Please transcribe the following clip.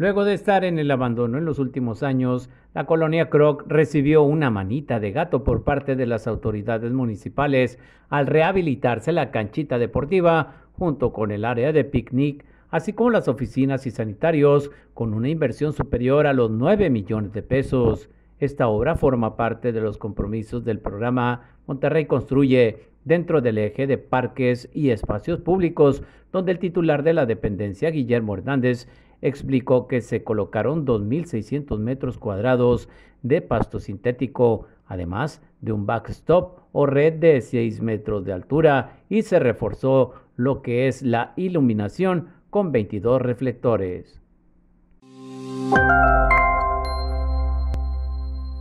Luego de estar en el abandono en los últimos años, la colonia Croc recibió una manita de gato por parte de las autoridades municipales al rehabilitarse la canchita deportiva junto con el área de picnic, así como las oficinas y sanitarios, con una inversión superior a los 9 millones de pesos. Esta obra forma parte de los compromisos del programa Monterrey Construye dentro del eje de parques y espacios públicos, donde el titular de la dependencia, Guillermo Hernández, explicó que se colocaron 2.600 metros cuadrados de pasto sintético, además de un backstop o red de 6 metros de altura y se reforzó lo que es la iluminación con 22 reflectores.